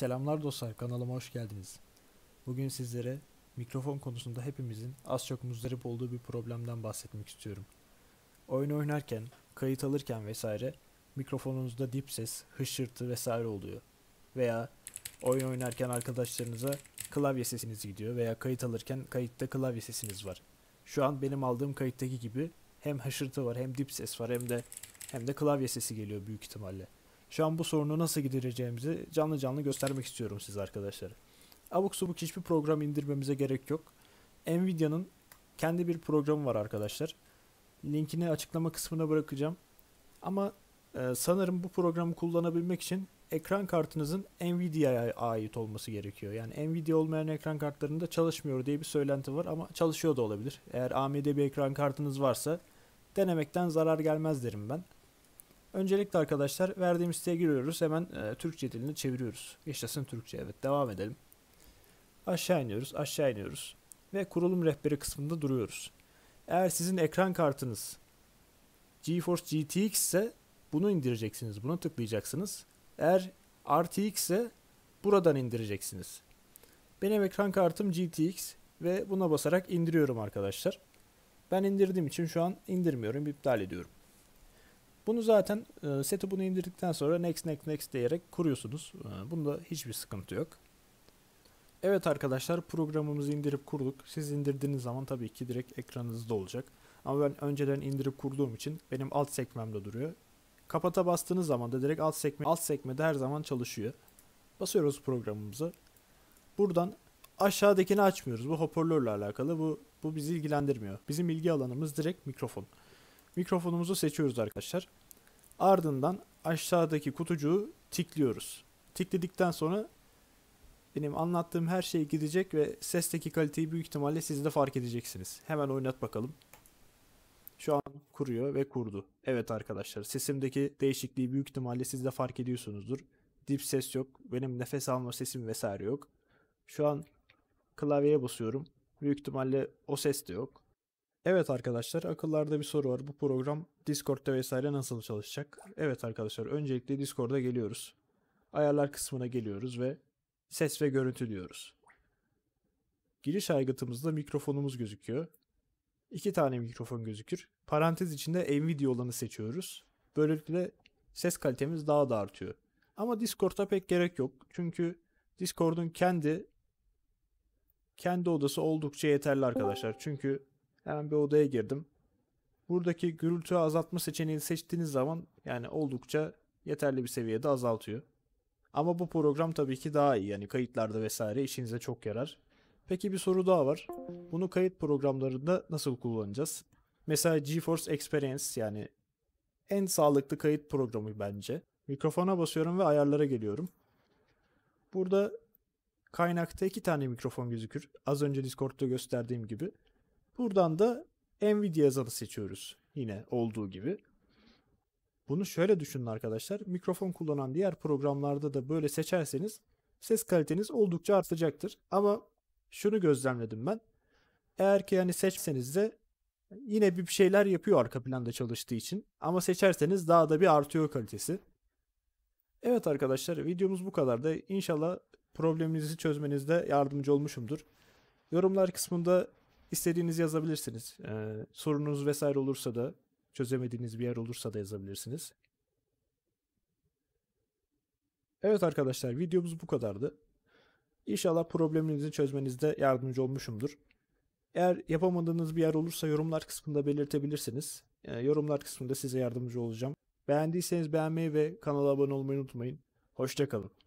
Selamlar dostlar, kanalıma hoş geldiniz. Bugün sizlere mikrofon konusunda hepimizin az çok muzdarip olduğu bir problemden bahsetmek istiyorum. Oyun oynarken, kayıt alırken vesaire mikrofonunuzda dip ses, hışırtı vesaire oluyor. Veya oyun oynarken arkadaşlarınıza klavye sesiniz gidiyor veya kayıt alırken kayıtta klavye sesiniz var. Şu an benim aldığım kayıttaki gibi hem hışırtı var hem dip ses var hem de hem de klavye sesi geliyor büyük ihtimalle. Şu an bu sorunu nasıl gidereceğimizi canlı canlı göstermek istiyorum size arkadaşlar. Abuk subuk hiçbir program indirmemize gerek yok. Nvidia'nın kendi bir programı var arkadaşlar. Linkini açıklama kısmına bırakacağım. Ama e, sanırım bu programı kullanabilmek için ekran kartınızın Nvidia'ya ait olması gerekiyor. Yani Nvidia olmayan ekran kartlarında çalışmıyor diye bir söylenti var ama çalışıyor da olabilir. Eğer AMD bir ekran kartınız varsa denemekten zarar gelmez derim ben. Öncelikle arkadaşlar verdiğim siteye giriyoruz. Hemen e, Türkçe dilini çeviriyoruz. Yaşasın Türkçe evet devam edelim. Aşağı iniyoruz aşağı iniyoruz. Ve kurulum rehberi kısmında duruyoruz. Eğer sizin ekran kartınız GeForce GTX ise bunu indireceksiniz. Buna tıklayacaksınız. Eğer RTX ise buradan indireceksiniz. Benim ekran kartım GTX ve buna basarak indiriyorum arkadaşlar. Ben indirdiğim için şu an indirmiyorum, iptal ediyorum. Bunu zaten e, seti bunu indirdikten sonra next next next diyerek kuruyorsunuz. E, bunda hiçbir sıkıntı yok. Evet arkadaşlar programımızı indirip kurduk. Siz indirdiğiniz zaman tabii ki direkt ekranınızda olacak. Ama ben önceden indirip kurduğum için benim alt sekmemde duruyor. Kapata bastığınız zaman da direkt alt sekme alt sekmede her zaman çalışıyor. Basıyoruz programımızı. Buradan aşağıdakini açmıyoruz. Bu hoparlörle alakalı. Bu bu bizi ilgilendirmiyor. Bizim ilgi alanımız direkt mikrofon mikrofonumuzu seçiyoruz arkadaşlar. Ardından aşağıdaki kutucuğu tikliyoruz. Tikledikten sonra benim anlattığım her şey gidecek ve sesteki kaliteyi büyük ihtimalle siz de fark edeceksiniz. Hemen oynat bakalım. Şu an kuruyor ve kurdu. Evet arkadaşlar sesimdeki değişikliği büyük ihtimalle siz de fark ediyorsunuzdur. Dip ses yok. Benim nefes alma sesim vesaire yok. Şu an klavyeye basıyorum. Büyük ihtimalle o ses de yok. Evet arkadaşlar akıllarda bir soru var. Bu program Discord'da vesaire nasıl çalışacak? Evet arkadaşlar öncelikle Discord'a geliyoruz. Ayarlar kısmına geliyoruz ve ses ve görüntü diyoruz. Giriş aygıtımızda mikrofonumuz gözüküyor. İki tane mikrofon gözükür. Parantez içinde Nvidia olanı seçiyoruz. Böylelikle ses kalitemiz daha da artıyor. Ama Discord'a pek gerek yok. Çünkü Discord'un kendi kendi odası oldukça yeterli arkadaşlar. Çünkü Hemen bir odaya girdim. Buradaki gürültü azaltma seçeneğini seçtiğiniz zaman yani oldukça yeterli bir seviyede azaltıyor. Ama bu program tabii ki daha iyi. Yani kayıtlarda vesaire işinize çok yarar. Peki bir soru daha var. Bunu kayıt programlarında nasıl kullanacağız? Mesela GeForce Experience yani en sağlıklı kayıt programı bence. Mikrofona basıyorum ve ayarlara geliyorum. Burada kaynakta iki tane mikrofon gözükür. Az önce Discord'da gösterdiğim gibi. Buradan da Nvidia yazılı seçiyoruz. Yine olduğu gibi. Bunu şöyle düşünün arkadaşlar. Mikrofon kullanan diğer programlarda da böyle seçerseniz ses kaliteniz oldukça artacaktır. Ama şunu gözlemledim ben. Eğer ki yani seçseniz de yine bir şeyler yapıyor arka planda çalıştığı için. Ama seçerseniz daha da bir artıyor kalitesi. Evet arkadaşlar videomuz bu kadar da inşallah probleminizi çözmenizde yardımcı olmuşumdur. Yorumlar kısmında İstediğinizi yazabilirsiniz. Ee, sorunuz vesaire olursa da çözemediğiniz bir yer olursa da yazabilirsiniz. Evet arkadaşlar videomuz bu kadardı. İnşallah probleminizi çözmenizde yardımcı olmuşumdur. Eğer yapamadığınız bir yer olursa yorumlar kısmında belirtebilirsiniz. Yani ee, yorumlar kısmında size yardımcı olacağım. Beğendiyseniz beğenmeyi ve kanala abone olmayı unutmayın. Hoşçakalın.